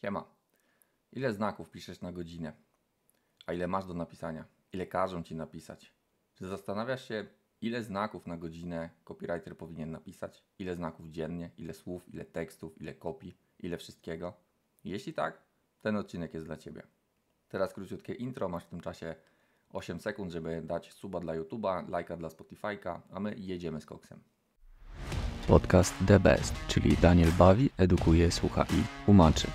Siema. Ile znaków piszesz na godzinę? A ile masz do napisania? Ile każą ci napisać? Czy zastanawiasz się, ile znaków na godzinę copywriter powinien napisać? Ile znaków dziennie? Ile słów? Ile tekstów? Ile kopii? Ile wszystkiego? Jeśli tak, ten odcinek jest dla Ciebie. Teraz króciutkie intro, masz w tym czasie 8 sekund, żeby dać suba dla YouTube'a, lajka dla Spotify'ka, a my jedziemy z koksem. Podcast The Best, czyli Daniel bawi, edukuje, słucha i tłumaczy.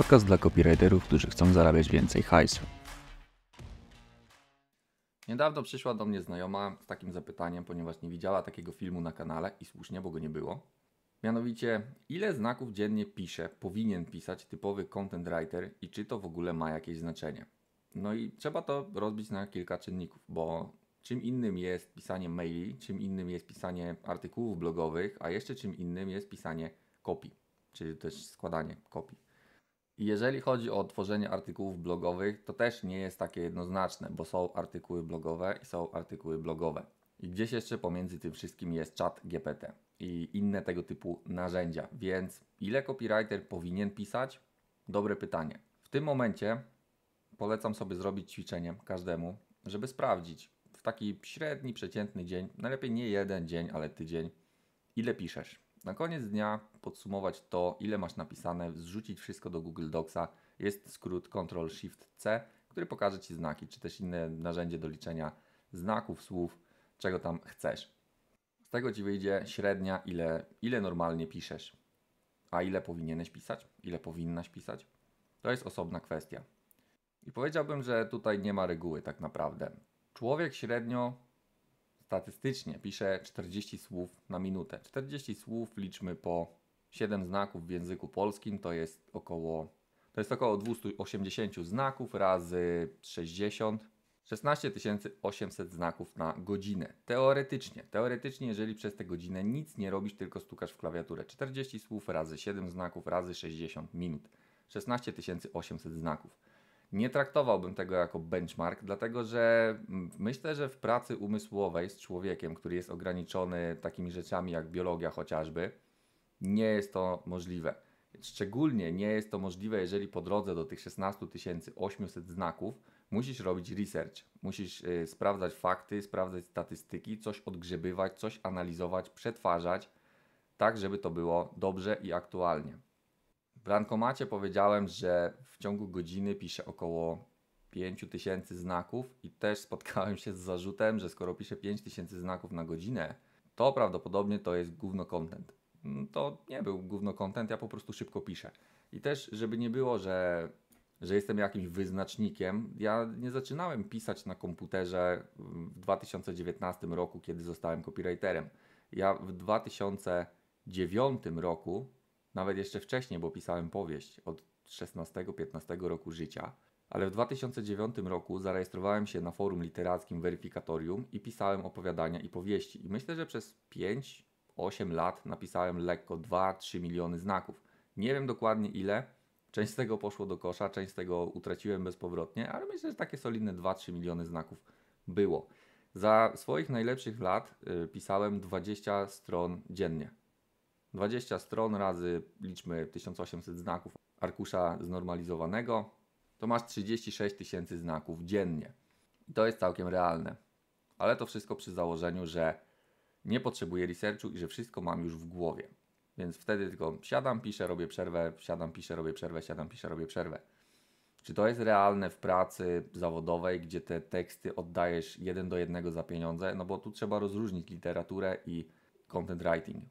Podcast dla copywriterów, którzy chcą zarabiać więcej hajsu. Niedawno przyszła do mnie znajoma z takim zapytaniem, ponieważ nie widziała takiego filmu na kanale i słusznie, bo go nie było. Mianowicie, ile znaków dziennie pisze, powinien pisać typowy content writer i czy to w ogóle ma jakieś znaczenie? No i trzeba to rozbić na kilka czynników, bo czym innym jest pisanie maili, czym innym jest pisanie artykułów blogowych, a jeszcze czym innym jest pisanie kopii, czyli też składanie kopii. I jeżeli chodzi o tworzenie artykułów blogowych, to też nie jest takie jednoznaczne, bo są artykuły blogowe i są artykuły blogowe. I gdzieś jeszcze pomiędzy tym wszystkim jest czat GPT i inne tego typu narzędzia. Więc ile copywriter powinien pisać? Dobre pytanie. W tym momencie polecam sobie zrobić ćwiczenie każdemu, żeby sprawdzić w taki średni, przeciętny dzień, najlepiej nie jeden dzień, ale tydzień, ile piszesz na koniec dnia podsumować to, ile masz napisane, zrzucić wszystko do Google Docsa. Jest skrót Ctrl-Shift-C, który pokaże Ci znaki, czy też inne narzędzie do liczenia znaków, słów, czego tam chcesz. Z tego Ci wyjdzie średnia, ile, ile normalnie piszesz. A ile powinieneś pisać? Ile powinnaś pisać? To jest osobna kwestia. I powiedziałbym, że tutaj nie ma reguły tak naprawdę. Człowiek średnio statystycznie piszę 40 słów na minutę. 40 słów liczmy po 7 znaków w języku polskim, to jest około, to jest około 280 znaków razy 60. 16 800 znaków na godzinę. Teoretycznie, teoretycznie, jeżeli przez tę godzinę nic nie robisz, tylko stukasz w klawiaturę. 40 słów razy 7 znaków razy 60 minut. 16 800 znaków. Nie traktowałbym tego jako benchmark, dlatego że mm, myślę, że w pracy umysłowej z człowiekiem, który jest ograniczony takimi rzeczami jak biologia chociażby, nie jest to możliwe. Szczególnie nie jest to możliwe, jeżeli po drodze do tych 16 800 znaków musisz robić research, musisz yy, sprawdzać fakty, sprawdzać statystyki, coś odgrzebywać, coś analizować, przetwarzać, tak żeby to było dobrze i aktualnie rankomacie powiedziałem, że w ciągu godziny piszę około 5000 znaków i też spotkałem się z zarzutem, że skoro piszę 5000 znaków na godzinę, to prawdopodobnie to jest gówno content. Mm, to nie był gówno content, ja po prostu szybko piszę. I też, żeby nie było, że, że jestem jakimś wyznacznikiem, ja nie zaczynałem pisać na komputerze w 2019 roku, kiedy zostałem copywriterem. Ja w 2009 roku nawet jeszcze wcześniej, bo pisałem powieść od 16-15 roku życia. Ale w 2009 roku zarejestrowałem się na forum literackim Weryfikatorium i pisałem opowiadania i powieści. I myślę, że przez 5-8 lat napisałem lekko 2-3 miliony znaków. Nie wiem dokładnie ile. Część z tego poszło do kosza, część z tego utraciłem bezpowrotnie, ale myślę, że takie solidne 2-3 miliony znaków było. Za swoich najlepszych lat y, pisałem 20 stron dziennie. 20 stron razy liczmy 1800 znaków arkusza znormalizowanego, to masz 36 tysięcy znaków dziennie. I to jest całkiem realne. Ale to wszystko przy założeniu, że nie potrzebuję researchu i że wszystko mam już w głowie. Więc wtedy tylko siadam, piszę, robię przerwę, siadam, piszę, robię przerwę, siadam, piszę, robię przerwę. Czy to jest realne w pracy zawodowej, gdzie te teksty oddajesz jeden do jednego za pieniądze? No bo tu trzeba rozróżnić literaturę i content writing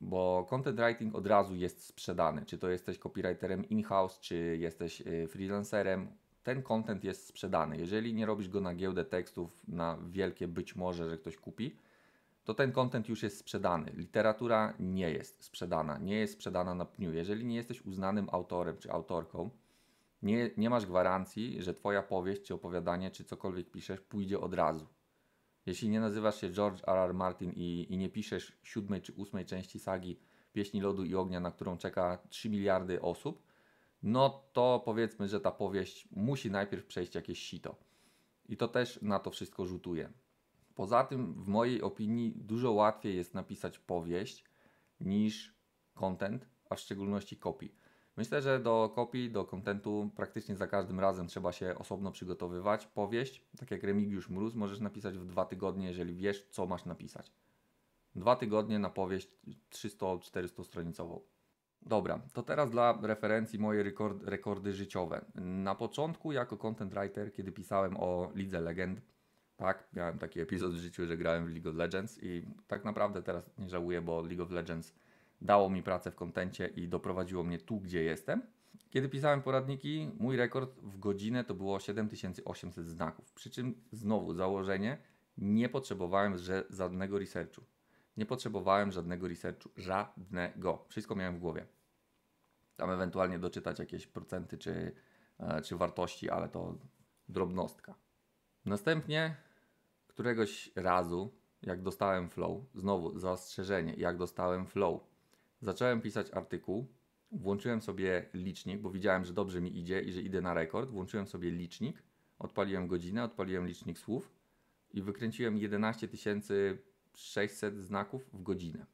bo content writing od razu jest sprzedany. Czy to jesteś copywriterem in-house, czy jesteś y, freelancerem, ten content jest sprzedany. Jeżeli nie robisz go na giełdę tekstów, na wielkie być może, że ktoś kupi, to ten content już jest sprzedany. Literatura nie jest sprzedana, nie jest sprzedana na pniu. Jeżeli nie jesteś uznanym autorem czy autorką, nie, nie masz gwarancji, że Twoja powieść czy opowiadanie, czy cokolwiek piszesz, pójdzie od razu. Jeśli nie nazywasz się George R. R. Martin i, i nie piszesz siódmej czy ósmej części sagi Pieśni Lodu i Ognia, na którą czeka 3 miliardy osób, no to powiedzmy, że ta powieść musi najpierw przejść jakieś sito. I to też na to wszystko rzutuje. Poza tym, w mojej opinii, dużo łatwiej jest napisać powieść niż content, a w szczególności kopii. Myślę, że do kopii, do kontentu praktycznie za każdym razem trzeba się osobno przygotowywać. Powieść, tak jak Remigiusz Mróz, możesz napisać w dwa tygodnie, jeżeli wiesz, co masz napisać. Dwa tygodnie na powieść 300-400 stronicową. Dobra, to teraz dla referencji moje rekord, rekordy życiowe. Na początku jako content writer, kiedy pisałem o Lidze Legend, tak, miałem taki epizod w życiu, że grałem w League of Legends i tak naprawdę teraz nie żałuję, bo League of Legends dało mi pracę w kontencie i doprowadziło mnie tu, gdzie jestem. Kiedy pisałem poradniki, mój rekord w godzinę to było 7800 znaków. Przy czym znowu założenie, nie potrzebowałem żadnego researchu. Nie potrzebowałem żadnego researchu, żadnego. Wszystko miałem w głowie. Tam ewentualnie doczytać jakieś procenty czy, e, czy wartości, ale to drobnostka. Następnie któregoś razu, jak dostałem flow, znowu zastrzeżenie, jak dostałem flow, Zacząłem pisać artykuł, włączyłem sobie licznik, bo widziałem, że dobrze mi idzie i że idę na rekord. Włączyłem sobie licznik, odpaliłem godzinę, odpaliłem licznik słów i wykręciłem 11 600 znaków w godzinę.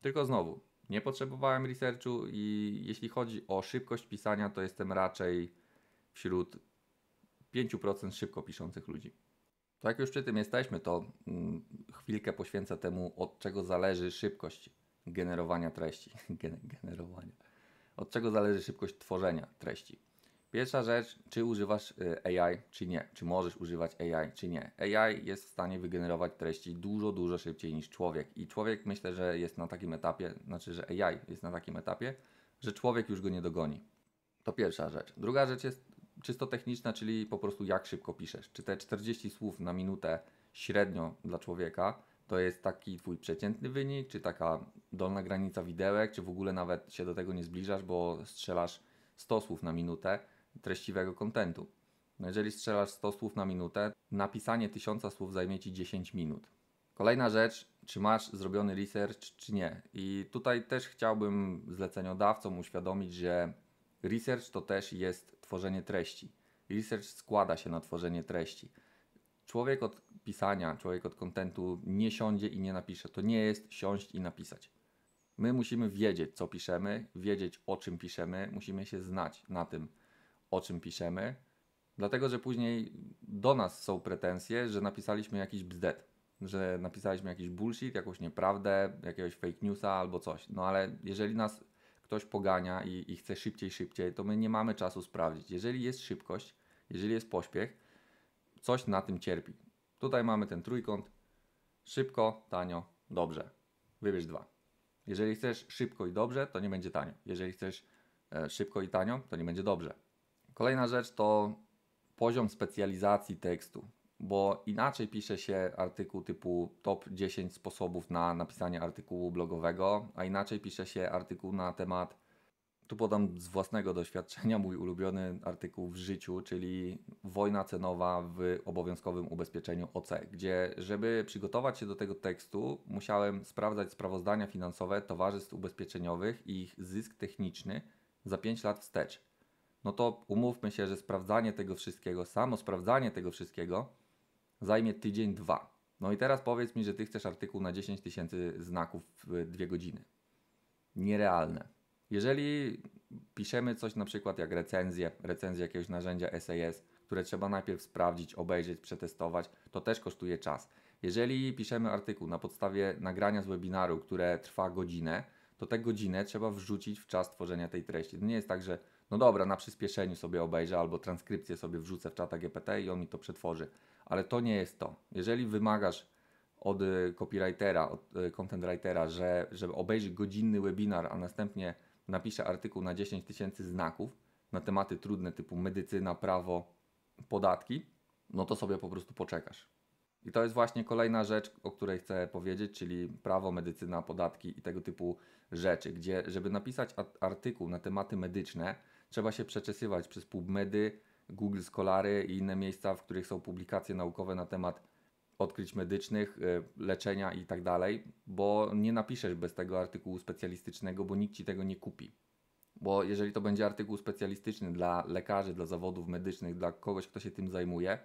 Tylko znowu, nie potrzebowałem researchu i jeśli chodzi o szybkość pisania, to jestem raczej wśród 5% szybko piszących ludzi. To tak jak już przy tym jesteśmy, to mm, chwilkę poświęcę temu, od czego zależy szybkość generowania treści. generowania. Od czego zależy szybkość tworzenia treści? Pierwsza rzecz, czy używasz y, AI, czy nie. Czy możesz używać AI, czy nie. AI jest w stanie wygenerować treści dużo, dużo szybciej niż człowiek. I człowiek myślę, że jest na takim etapie, znaczy, że AI jest na takim etapie, że człowiek już go nie dogoni. To pierwsza rzecz. Druga rzecz jest czysto techniczna, czyli po prostu jak szybko piszesz. Czy te 40 słów na minutę średnio dla człowieka to jest taki twój przeciętny wynik, czy taka dolna granica widełek, czy w ogóle nawet się do tego nie zbliżasz, bo strzelasz 100 słów na minutę treściwego kontentu. No jeżeli strzelasz 100 słów na minutę, napisanie 1000 słów zajmie ci 10 minut. Kolejna rzecz, czy masz zrobiony research, czy nie. I tutaj też chciałbym zleceniodawcom uświadomić, że research to też jest tworzenie treści. Research składa się na tworzenie treści. Człowiek od pisania, człowiek od kontentu nie siądzie i nie napisze. To nie jest siąść i napisać. My musimy wiedzieć, co piszemy, wiedzieć, o czym piszemy, musimy się znać na tym, o czym piszemy, dlatego że później do nas są pretensje, że napisaliśmy jakiś bzdet, że napisaliśmy jakiś bullshit, jakąś nieprawdę, jakiegoś fake newsa albo coś. No ale jeżeli nas ktoś pogania i, i chce szybciej, szybciej, to my nie mamy czasu sprawdzić. Jeżeli jest szybkość, jeżeli jest pośpiech, coś na tym cierpi. Tutaj mamy ten trójkąt. Szybko, tanio, dobrze. Wybierz dwa. Jeżeli chcesz szybko i dobrze, to nie będzie tanio. Jeżeli chcesz e, szybko i tanio, to nie będzie dobrze. Kolejna rzecz to poziom specjalizacji tekstu, bo inaczej pisze się artykuł typu top 10 sposobów na napisanie artykułu blogowego, a inaczej pisze się artykuł na temat tu podam z własnego doświadczenia mój ulubiony artykuł w życiu, czyli wojna cenowa w obowiązkowym ubezpieczeniu OC, gdzie żeby przygotować się do tego tekstu, musiałem sprawdzać sprawozdania finansowe towarzystw ubezpieczeniowych i ich zysk techniczny za 5 lat wstecz. No to umówmy się, że sprawdzanie tego wszystkiego, samo sprawdzanie tego wszystkiego zajmie tydzień, dwa. No i teraz powiedz mi, że ty chcesz artykuł na 10 tysięcy znaków w 2 godziny. Nierealne. Jeżeli piszemy coś na przykład jak recenzję, recenzję jakiegoś narzędzia SAS, które trzeba najpierw sprawdzić, obejrzeć, przetestować, to też kosztuje czas. Jeżeli piszemy artykuł na podstawie nagrania z webinaru, które trwa godzinę, to tę godzinę trzeba wrzucić w czas tworzenia tej treści. To nie jest tak, że no dobra, na przyspieszeniu sobie obejrzę albo transkrypcję sobie wrzucę w czata GPT i on mi to przetworzy. Ale to nie jest to. Jeżeli wymagasz od e, copywritera, od e, content writera, że, żeby obejrzy godzinny webinar, a następnie napiszę artykuł na 10 tysięcy znaków na tematy trudne typu medycyna, prawo, podatki, no to sobie po prostu poczekasz. I to jest właśnie kolejna rzecz, o której chcę powiedzieć, czyli prawo, medycyna, podatki i tego typu rzeczy, gdzie żeby napisać artykuł na tematy medyczne, trzeba się przeczesywać przez PubMedy, Google Scholary i inne miejsca, w których są publikacje naukowe na temat odkryć medycznych, e, leczenia i tak dalej, bo nie napiszesz bez tego artykułu specjalistycznego, bo nikt ci tego nie kupi. Bo jeżeli to będzie artykuł specjalistyczny dla lekarzy, dla zawodów medycznych, dla kogoś, kto się tym zajmuje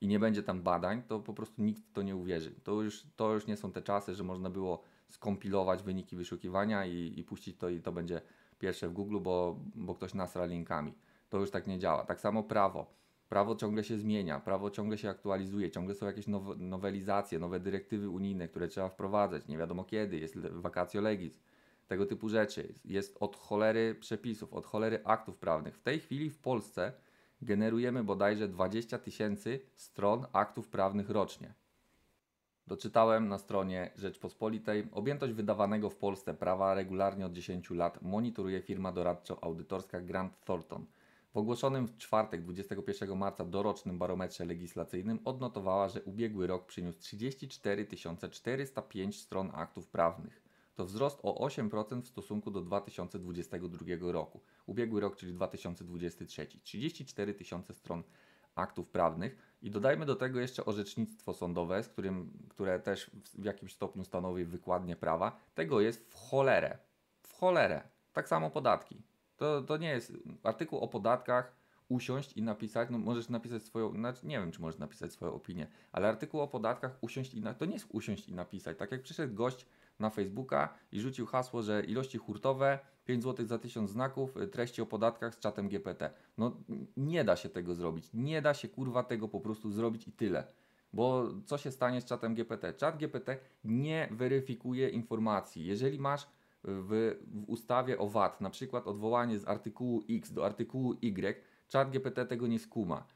i nie będzie tam badań, to po prostu nikt to nie uwierzy. To już, to już nie są te czasy, że można było skompilować wyniki wyszukiwania i, i puścić to i to będzie pierwsze w Google, bo, bo ktoś nasra linkami. To już tak nie działa. Tak samo prawo prawo ciągle się zmienia, prawo ciągle się aktualizuje, ciągle są jakieś now nowelizacje, nowe dyrektywy unijne, które trzeba wprowadzać, nie wiadomo kiedy, jest wakacjo legis, tego typu rzeczy. Jest od cholery przepisów, od cholery aktów prawnych. W tej chwili w Polsce generujemy bodajże 20 tysięcy stron aktów prawnych rocznie. Doczytałem na stronie Rzeczpospolitej. Objętość wydawanego w Polsce prawa regularnie od 10 lat monitoruje firma doradczo-audytorska Grant Thornton – w ogłoszonym w czwartek 21 marca dorocznym barometrze legislacyjnym odnotowała, że ubiegły rok przyniósł 34 405 stron aktów prawnych. To wzrost o 8% w stosunku do 2022 roku. Ubiegły rok, czyli 2023. 34 tysiące stron aktów prawnych. I dodajmy do tego jeszcze orzecznictwo sądowe, z którym, które też w jakimś stopniu stanowi wykładnię prawa. Tego jest w cholerę. W cholerę. Tak samo podatki. To, to nie jest artykuł o podatkach, usiąść i napisać, no możesz napisać swoją, znaczy nie wiem czy możesz napisać swoją opinię, ale artykuł o podatkach usiąść i na, to nie jest usiąść i napisać. Tak jak przyszedł gość na Facebooka i rzucił hasło, że ilości hurtowe 5 zł za 1000 znaków, y, treści o podatkach z czatem GPT. No nie da się tego zrobić. Nie da się kurwa tego po prostu zrobić i tyle. Bo co się stanie z czatem GPT? Czat GPT nie weryfikuje informacji. Jeżeli masz w, w ustawie o VAT, na przykład odwołanie z artykułu X do artykułu Y, czat GPT tego nie skuma.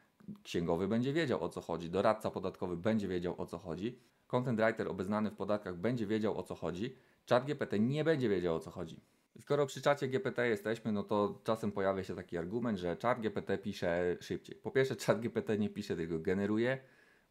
Księgowy będzie wiedział o co chodzi, doradca podatkowy będzie wiedział o co chodzi, content writer obeznany w podatkach będzie wiedział o co chodzi, czat GPT nie będzie wiedział o co chodzi. Skoro przy czacie GPT jesteśmy, no to czasem pojawia się taki argument, że czat GPT pisze szybciej. Po pierwsze, czat GPT nie pisze, tylko generuje,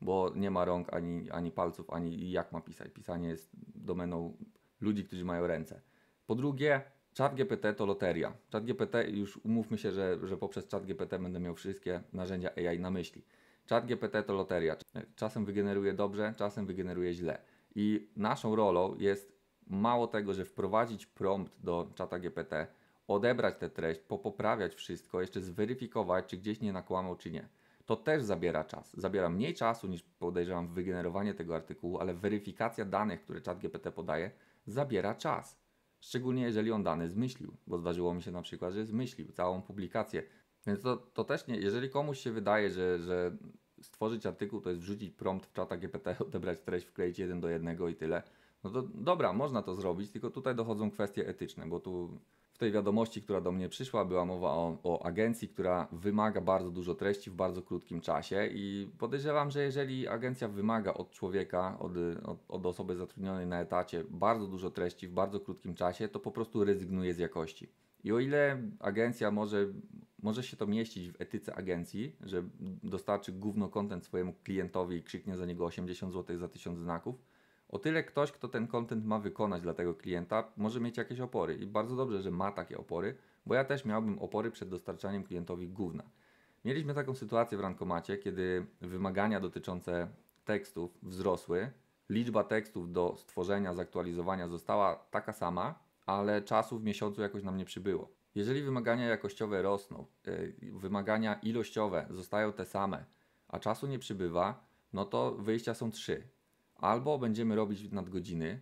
bo nie ma rąk ani, ani palców, ani jak ma pisać. Pisanie jest domeną ludzi, którzy mają ręce. Po drugie, ChatGPT to loteria. ChatGPT, już umówmy się, że, że poprzez ChatGPT będę miał wszystkie narzędzia AI na myśli. ChatGPT to loteria. Czasem wygeneruje dobrze, czasem wygeneruje źle. I naszą rolą jest mało tego, że wprowadzić prompt do ChatGPT, odebrać tę treść, popoprawiać wszystko, jeszcze zweryfikować, czy gdzieś nie nakłamał, czy nie. To też zabiera czas. Zabiera mniej czasu niż podejrzewam wygenerowanie tego artykułu, ale weryfikacja danych, które ChatGPT podaje, zabiera czas. Szczególnie jeżeli on dane zmyślił, bo zdarzyło mi się na przykład, że zmyślił całą publikację. Więc to, to też nie, jeżeli komuś się wydaje, że, że stworzyć artykuł to jest wrzucić prompt w czata GPT, odebrać treść, wkleić jeden do jednego i tyle, no to dobra, można to zrobić, tylko tutaj dochodzą kwestie etyczne, bo tu w tej wiadomości, która do mnie przyszła, była mowa o, o, agencji, która wymaga bardzo dużo treści w bardzo krótkim czasie i podejrzewam, że jeżeli agencja wymaga od człowieka, od, od, od osoby zatrudnionej na etacie bardzo dużo treści w bardzo krótkim czasie, to po prostu rezygnuje z jakości. I o ile agencja może, może się to mieścić w etyce agencji, że dostarczy gówno kontent swojemu klientowi i krzyknie za niego 80 zł za 1000 znaków, o tyle ktoś, kto ten content ma wykonać dla tego klienta, może mieć jakieś opory i bardzo dobrze, że ma takie opory, bo ja też miałbym opory przed dostarczaniem klientowi gówna. Mieliśmy taką sytuację w rankomacie, kiedy wymagania dotyczące tekstów wzrosły, liczba tekstów do stworzenia, zaktualizowania została taka sama, ale czasu w miesiącu jakoś nam nie przybyło. Jeżeli wymagania jakościowe rosną, y, wymagania ilościowe zostają te same, a czasu nie przybywa, no to wyjścia są trzy albo będziemy robić nadgodziny,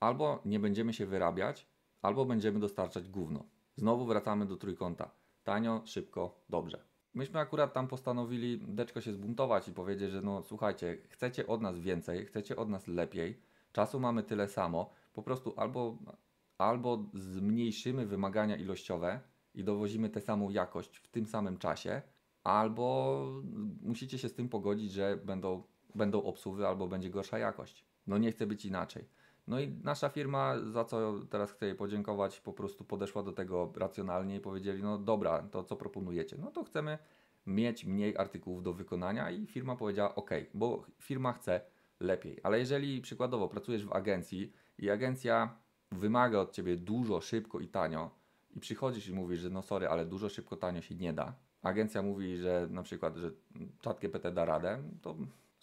albo nie będziemy się wyrabiać, albo będziemy dostarczać gówno. Znowu wracamy do trójkąta. Tanio, szybko, dobrze. Myśmy akurat tam postanowili deczko się zbuntować i powiedzieć, że no słuchajcie, chcecie od nas więcej, chcecie od nas lepiej, czasu mamy tyle samo, po prostu albo, albo zmniejszymy wymagania ilościowe i dowozimy tę samą jakość w tym samym czasie, albo musicie się z tym pogodzić, że będą będą obsuwy albo będzie gorsza jakość. No nie chce być inaczej. No i nasza firma, za co teraz chcę jej podziękować, po prostu podeszła do tego racjonalnie i powiedzieli, no dobra, to co proponujecie? No to chcemy mieć mniej artykułów do wykonania i firma powiedziała ok, bo firma chce lepiej. Ale jeżeli przykładowo pracujesz w agencji i agencja wymaga od ciebie dużo, szybko i tanio i przychodzisz i mówisz, że no sorry, ale dużo, szybko, tanio się nie da. Agencja mówi, że na przykład, że czat GPT da radę, to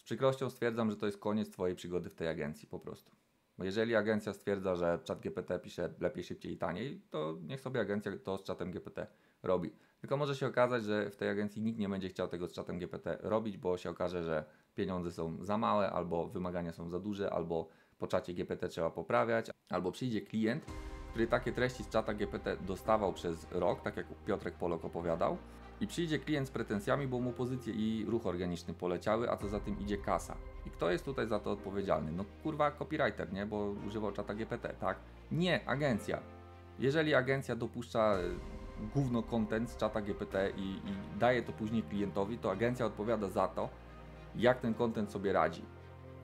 przykrością stwierdzam, że to jest koniec Twojej przygody w tej agencji po prostu. Bo jeżeli agencja stwierdza, że czat GPT pisze lepiej, szybciej i taniej, to niech sobie agencja to z czatem GPT robi. Tylko może się okazać, że w tej agencji nikt nie będzie chciał tego z czatem GPT robić, bo się okaże, że pieniądze są za małe, albo wymagania są za duże, albo po czacie GPT trzeba poprawiać, albo przyjdzie klient, który takie treści z czata GPT dostawał przez rok, tak jak Piotrek Polok opowiadał, i przyjdzie klient z pretensjami, bo mu pozycje i ruch organiczny poleciały, a co za tym idzie kasa. I kto jest tutaj za to odpowiedzialny? No kurwa copywriter, nie? Bo używał czata GPT, tak? Nie, agencja. Jeżeli agencja dopuszcza e, gówno content z czata GPT i, i daje to później klientowi, to agencja odpowiada za to, jak ten content sobie radzi.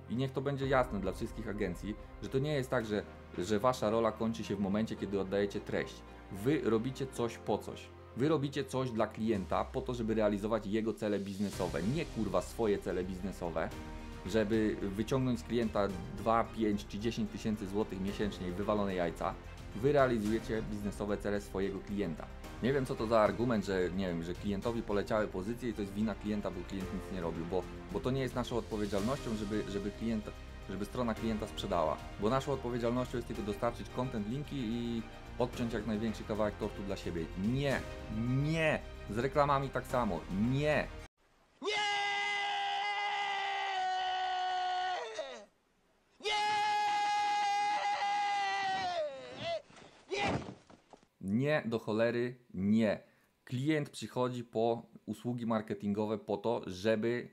I niech to będzie jasne dla wszystkich agencji, że to nie jest tak, że, że wasza rola kończy się w momencie, kiedy oddajecie treść. Wy robicie coś po coś. Wy robicie coś dla klienta po to, żeby realizować jego cele biznesowe, nie kurwa swoje cele biznesowe, żeby wyciągnąć z klienta 2, 5 czy 10 tysięcy złotych miesięcznie i wywalone jajca. Wy realizujecie biznesowe cele swojego klienta. Nie wiem co to za argument, że nie wiem, że klientowi poleciały pozycje i to jest wina klienta, bo klient nic nie robił, bo, bo to nie jest naszą odpowiedzialnością, żeby, żeby klient żeby strona klienta sprzedała. Bo naszą odpowiedzialnością jest tylko dostarczyć content, linki i odciąć jak największy kawałek tortu dla siebie. Nie! Nie! Z reklamami tak samo. Nie! Nie do cholery, nie. Klient przychodzi po usługi marketingowe po to, żeby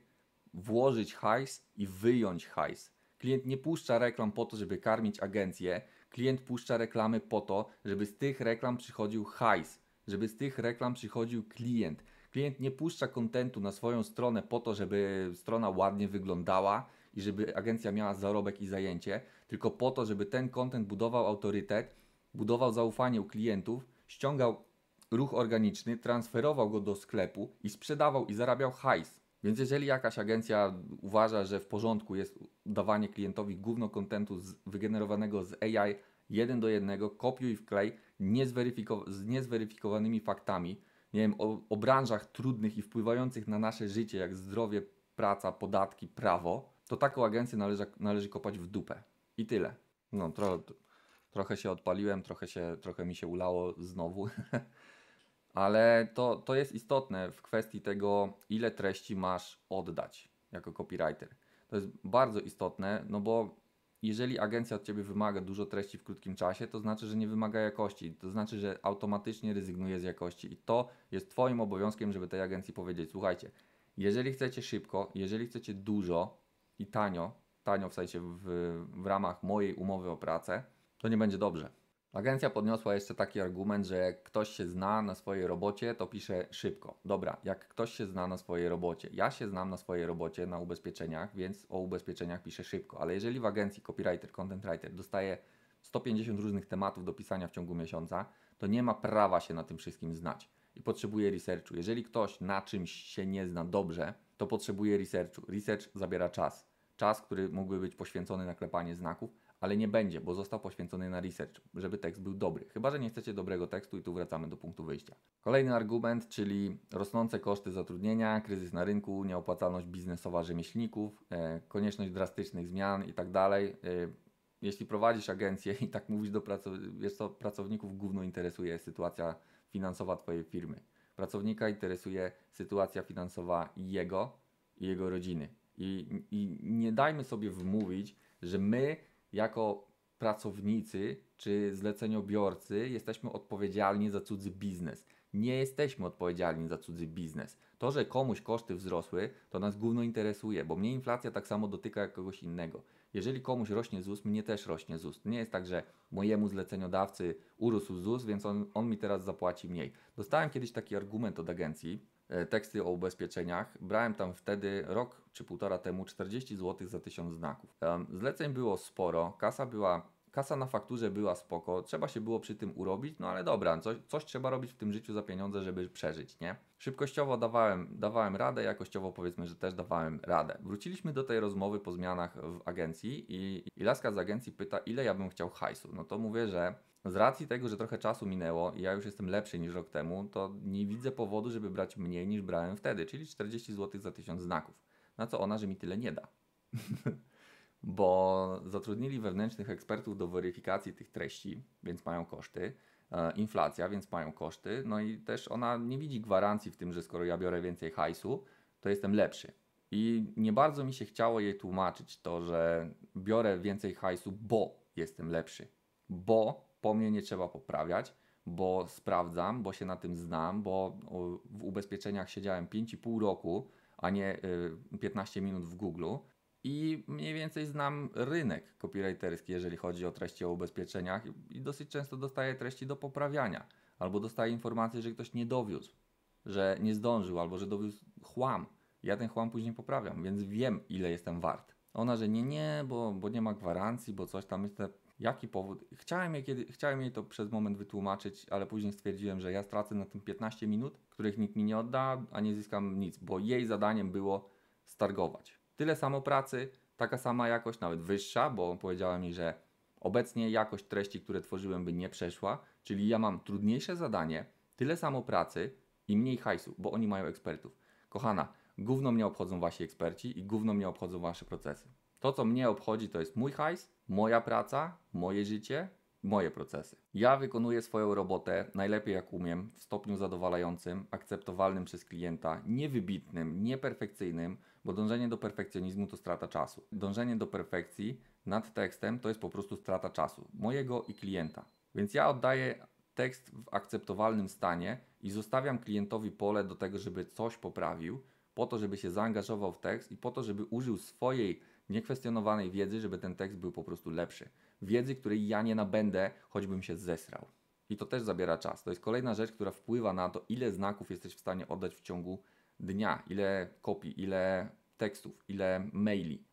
włożyć hajs i wyjąć hajs. Klient nie puszcza reklam po to, żeby karmić agencję. Klient puszcza reklamy po to, żeby z tych reklam przychodził hajs, żeby z tych reklam przychodził klient. Klient nie puszcza kontentu na swoją stronę po to, żeby strona ładnie wyglądała i żeby agencja miała zarobek i zajęcie, tylko po to, żeby ten kontent budował autorytet, budował zaufanie u klientów, ściągał ruch organiczny, transferował go do sklepu i sprzedawał i zarabiał hajs. Więc jeżeli jakaś agencja uważa, że w porządku jest dawanie klientowi gówno kontentu wygenerowanego z AI jeden do jednego, kopiuj i wklej, niezweryfiko z niezweryfikowanymi faktami, nie wiem, o, o branżach trudnych i wpływających na nasze życie, jak zdrowie, praca, podatki, prawo, to taką agencję należy, należy kopać w dupę. I tyle. No, tro, trochę się odpaliłem, trochę, się, trochę mi się ulało znowu. ale to, to jest istotne w kwestii tego, ile treści masz oddać jako copywriter. To jest bardzo istotne, no bo jeżeli agencja od ciebie wymaga dużo treści w krótkim czasie, to znaczy, że nie wymaga jakości, to znaczy, że automatycznie rezygnuje z jakości i to jest twoim obowiązkiem, żeby tej agencji powiedzieć: słuchajcie, jeżeli chcecie szybko, jeżeli chcecie dużo i tanio, tanio w sensie w, w ramach mojej umowy o pracę, to nie będzie dobrze Agencja podniosła jeszcze taki argument, że jak ktoś się zna na swojej robocie, to pisze szybko. Dobra, jak ktoś się zna na swojej robocie, ja się znam na swojej robocie, na ubezpieczeniach, więc o ubezpieczeniach piszę szybko, ale jeżeli w agencji copywriter, content writer dostaje 150 różnych tematów do pisania w ciągu miesiąca, to nie ma prawa się na tym wszystkim znać i potrzebuje researchu. Jeżeli ktoś na czymś się nie zna dobrze, to potrzebuje researchu. Research zabiera czas. Czas, który mógłby być poświęcony na klepanie znaków, ale nie będzie, bo został poświęcony na research, żeby tekst był dobry. Chyba, że nie chcecie dobrego tekstu i tu wracamy do punktu wyjścia. Kolejny argument, czyli rosnące koszty zatrudnienia, kryzys na rynku, nieopłacalność biznesowa rzemieślników, e, konieczność drastycznych zmian itd. Tak dalej. E, jeśli prowadzisz agencję i tak mówisz do pracowników, wiesz co, pracowników głównie interesuje sytuacja finansowa Twojej firmy. Pracownika interesuje sytuacja finansowa jego i jego rodziny. I, I nie dajmy sobie wmówić, że my jako pracownicy czy zleceniobiorcy jesteśmy odpowiedzialni za cudzy biznes. Nie jesteśmy odpowiedzialni za cudzy biznes. To, że komuś koszty wzrosły, to nas głównie interesuje, bo mnie inflacja tak samo dotyka jak kogoś innego. Jeżeli komuś rośnie ZUS, mnie też rośnie ZUS. Nie jest tak, że mojemu zleceniodawcy urósł ZUS, więc on, on mi teraz zapłaci mniej. Dostałem kiedyś taki argument od agencji, E, teksty o ubezpieczeniach. Brałem tam wtedy rok czy półtora temu 40 zł za 1000 znaków. Zleceń było sporo, kasa była. Kasa na fakturze była spoko, trzeba się było przy tym urobić, no ale dobra, coś, coś trzeba robić w tym życiu za pieniądze, żeby przeżyć, nie? Szybkościowo dawałem, dawałem radę, jakościowo powiedzmy, że też dawałem radę. Wróciliśmy do tej rozmowy po zmianach w agencji i, i laska z agencji pyta, ile ja bym chciał hajsu. No to mówię, że z racji tego, że trochę czasu minęło i ja już jestem lepszy niż rok temu, to nie widzę powodu, żeby brać mniej niż brałem wtedy, czyli 40 zł za 1000 znaków. Na co ona, że mi tyle nie da. Bo zatrudnili wewnętrznych ekspertów do weryfikacji tych treści, więc mają koszty. E, inflacja, więc mają koszty. No i też ona nie widzi gwarancji w tym, że skoro ja biorę więcej hajsu, to jestem lepszy. I nie bardzo mi się chciało jej tłumaczyć to, że biorę więcej hajsu, bo jestem lepszy. Bo po mnie nie trzeba poprawiać, bo sprawdzam, bo się na tym znam, bo w ubezpieczeniach siedziałem 5,5 roku, a nie 15 y, minut w Google i mniej więcej znam rynek copywriterski, jeżeli chodzi o treści o ubezpieczeniach i dosyć często dostaję treści do poprawiania albo dostaję informacje, że ktoś nie dowiózł, że nie zdążył albo że dowiózł chłam. Ja ten chłam później poprawiam, więc wiem ile jestem wart. Ona, że nie, nie, bo, bo nie ma gwarancji, bo coś tam jest Jaki powód? Chciałem, jej kiedy, chciałem jej to przez moment wytłumaczyć, ale później stwierdziłem, że ja stracę na tym 15 minut, których nikt mi nie odda, a nie zyskam nic, bo jej zadaniem było stargować. Tyle samo pracy, taka sama jakość, nawet wyższa, bo powiedziała mi, że obecnie jakość treści, które tworzyłem, by nie przeszła, czyli ja mam trudniejsze zadanie, tyle samo pracy i mniej hajsu, bo oni mają ekspertów. Kochana, gówno mnie obchodzą wasi eksperci i gówno mnie obchodzą wasze procesy. To, co mnie obchodzi, to jest mój hajs moja praca, moje życie, moje procesy. Ja wykonuję swoją robotę najlepiej jak umiem, w stopniu zadowalającym, akceptowalnym przez klienta, niewybitnym, nieperfekcyjnym, bo dążenie do perfekcjonizmu to strata czasu. Dążenie do perfekcji nad tekstem to jest po prostu strata czasu mojego i klienta. Więc ja oddaję tekst w akceptowalnym stanie i zostawiam klientowi pole do tego, żeby coś poprawił, po to, żeby się zaangażował w tekst i po to, żeby użył swojej niekwestionowanej wiedzy, żeby ten tekst był po prostu lepszy. Wiedzy, której ja nie nabędę, choćbym się zesrał. I to też zabiera czas. To jest kolejna rzecz, która wpływa na to, ile znaków jesteś w stanie oddać w ciągu dnia, ile kopii, ile tekstów, ile maili.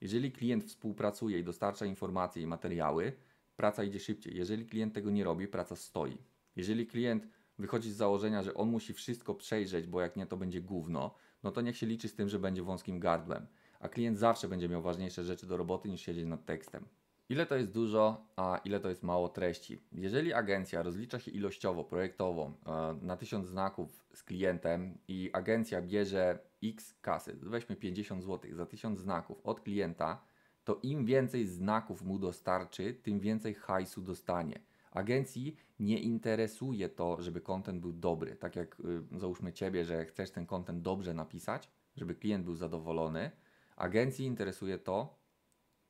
Jeżeli klient współpracuje i dostarcza informacje i materiały, praca idzie szybciej. Jeżeli klient tego nie robi, praca stoi. Jeżeli klient wychodzi z założenia, że on musi wszystko przejrzeć, bo jak nie, to będzie gówno, no to niech się liczy z tym, że będzie wąskim gardłem a klient zawsze będzie miał ważniejsze rzeczy do roboty niż siedzieć nad tekstem. Ile to jest dużo, a ile to jest mało treści? Jeżeli agencja rozlicza się ilościowo, projektowo e, na 1000 znaków z klientem i agencja bierze x kasy, weźmy 50 zł za 1000 znaków od klienta, to im więcej znaków mu dostarczy, tym więcej hajsu dostanie. Agencji nie interesuje to, żeby kontent był dobry. Tak jak y, załóżmy ciebie, że chcesz ten kontent dobrze napisać, żeby klient był zadowolony, Agencji interesuje to,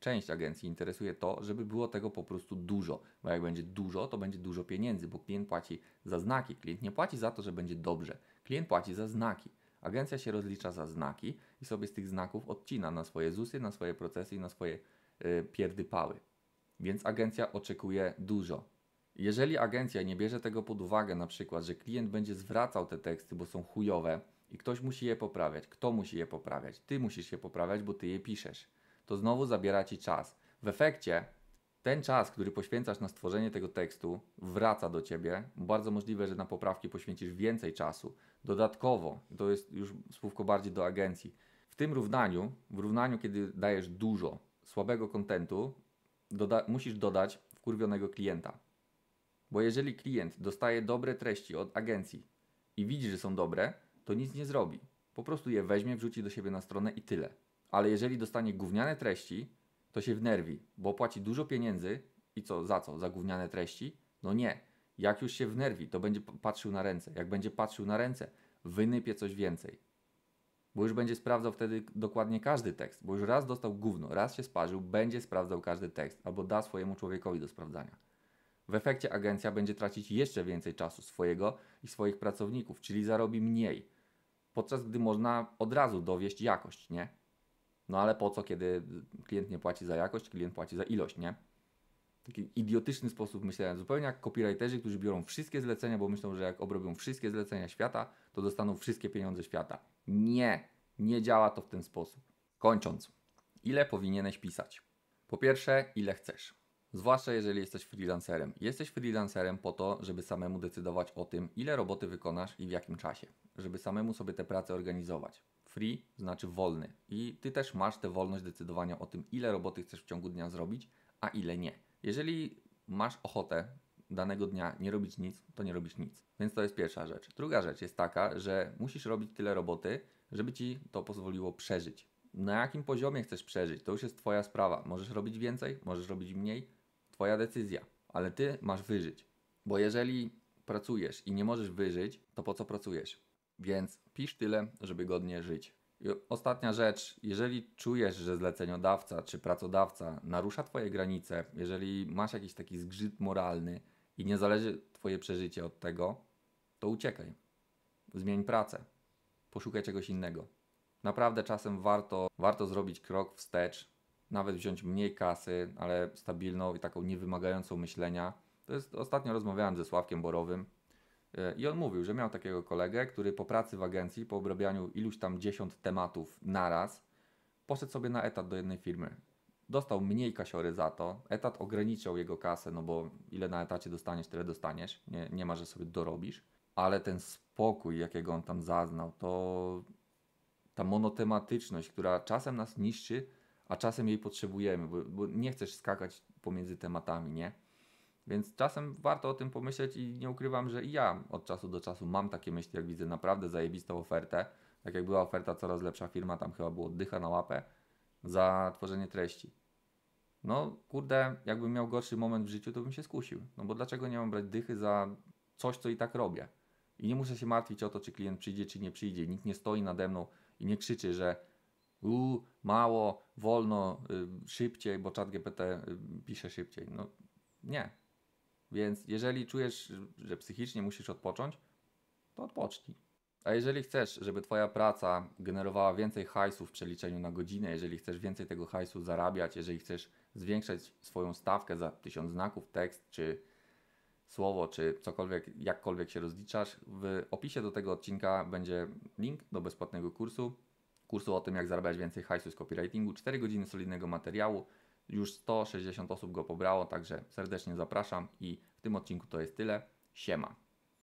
część agencji interesuje to, żeby było tego po prostu dużo, bo jak będzie dużo, to będzie dużo pieniędzy, bo klient płaci za znaki. Klient nie płaci za to, że będzie dobrze. Klient płaci za znaki. Agencja się rozlicza za znaki i sobie z tych znaków odcina na swoje ZUSy, na swoje procesy i na swoje yy, pierdypały. Więc agencja oczekuje dużo. Jeżeli agencja nie bierze tego pod uwagę, na przykład, że klient będzie zwracał te teksty, bo są chujowe, i ktoś musi je poprawiać. Kto musi je poprawiać? Ty musisz je poprawiać, bo ty je piszesz. To znowu zabiera ci czas. W efekcie ten czas, który poświęcasz na stworzenie tego tekstu, wraca do ciebie. Bardzo możliwe, że na poprawki poświęcisz więcej czasu. Dodatkowo, to jest już słówko bardziej do agencji. W tym równaniu, w równaniu, kiedy dajesz dużo słabego kontentu, doda musisz dodać wkurwionego klienta. Bo jeżeli klient dostaje dobre treści od agencji i widzi, że są dobre, to nic nie zrobi. Po prostu je weźmie, wrzuci do siebie na stronę i tyle. Ale jeżeli dostanie gówniane treści, to się wnerwi, bo płaci dużo pieniędzy i co, za co? Za gówniane treści? No nie. Jak już się wnerwi, to będzie patrzył na ręce. Jak będzie patrzył na ręce, wynypie coś więcej. Bo już będzie sprawdzał wtedy dokładnie każdy tekst, bo już raz dostał gówno, raz się sparzył, będzie sprawdzał każdy tekst albo da swojemu człowiekowi do sprawdzania. W efekcie agencja będzie tracić jeszcze więcej czasu swojego i swoich pracowników, czyli zarobi mniej, podczas gdy można od razu dowieść jakość, nie? No ale po co, kiedy klient nie płaci za jakość, klient płaci za ilość, nie? Taki idiotyczny sposób myślenia, zupełnie jak copywriterzy, którzy biorą wszystkie zlecenia, bo myślą, że jak obrobią wszystkie zlecenia świata, to dostaną wszystkie pieniądze świata. Nie, nie działa to w ten sposób. Kończąc, ile powinieneś pisać? Po pierwsze, ile chcesz. Zwłaszcza jeżeli jesteś freelancerem. Jesteś freelancerem po to, żeby samemu decydować o tym, ile roboty wykonasz i w jakim czasie. Żeby samemu sobie te prace organizować. Free znaczy wolny i ty też masz tę wolność decydowania o tym, ile roboty chcesz w ciągu dnia zrobić, a ile nie. Jeżeli masz ochotę danego dnia nie robić nic, to nie robisz nic. Więc to jest pierwsza rzecz. Druga rzecz jest taka, że musisz robić tyle roboty, żeby ci to pozwoliło przeżyć. Na jakim poziomie chcesz przeżyć, to już jest Twoja sprawa. Możesz robić więcej, możesz robić mniej, Twoja decyzja, ale ty masz wyżyć. Bo jeżeli pracujesz i nie możesz wyżyć, to po co pracujesz? Więc pisz tyle, żeby godnie żyć. I ostatnia rzecz, jeżeli czujesz, że zleceniodawca czy pracodawca narusza Twoje granice, jeżeli masz jakiś taki zgrzyt moralny i nie zależy Twoje przeżycie od tego, to uciekaj. Zmień pracę. Poszukaj czegoś innego. Naprawdę czasem warto, warto zrobić krok wstecz nawet wziąć mniej kasy, ale stabilną i taką niewymagającą myślenia. To jest, ostatnio rozmawiałem ze Sławkiem Borowym e, i on mówił, że miał takiego kolegę, który po pracy w agencji, po obrabianiu iluś tam dziesiąt tematów naraz, poszedł sobie na etat do jednej firmy. Dostał mniej kasiory za to, etat ograniczał jego kasę, no bo ile na etacie dostaniesz, tyle dostaniesz, nie, nie ma, że sobie dorobisz. Ale ten spokój, jakiego on tam zaznał, to ta monotematyczność, która czasem nas niszczy, a czasem jej potrzebujemy, bo, bo nie chcesz skakać pomiędzy tematami, nie? Więc czasem warto o tym pomyśleć i nie ukrywam, że i ja od czasu do czasu mam takie myśli, jak widzę naprawdę zajebistą ofertę. Tak jak była oferta coraz lepsza firma, tam chyba było dycha na łapę za tworzenie treści. No kurde, jakbym miał gorszy moment w życiu, to bym się skusił. No bo dlaczego nie mam brać dychy za coś, co i tak robię? I nie muszę się martwić o to, czy klient przyjdzie, czy nie przyjdzie. Nikt nie stoi nade mną i nie krzyczy, że u, mało, wolno, y, szybciej, bo czat GPT y, pisze szybciej. No nie. Więc jeżeli czujesz, że psychicznie musisz odpocząć, to odpocznij. A jeżeli chcesz, żeby Twoja praca generowała więcej hajsu w przeliczeniu na godzinę, jeżeli chcesz więcej tego hajsu zarabiać, jeżeli chcesz zwiększać swoją stawkę za tysiąc znaków, tekst czy słowo, czy cokolwiek, jakkolwiek się rozliczasz, w opisie do tego odcinka będzie link do bezpłatnego kursu, kursu o tym, jak zarabiać więcej hajsu z copywritingu. 4 godziny solidnego materiału. Już 160 osób go pobrało, także serdecznie zapraszam i w tym odcinku to jest tyle. Siema.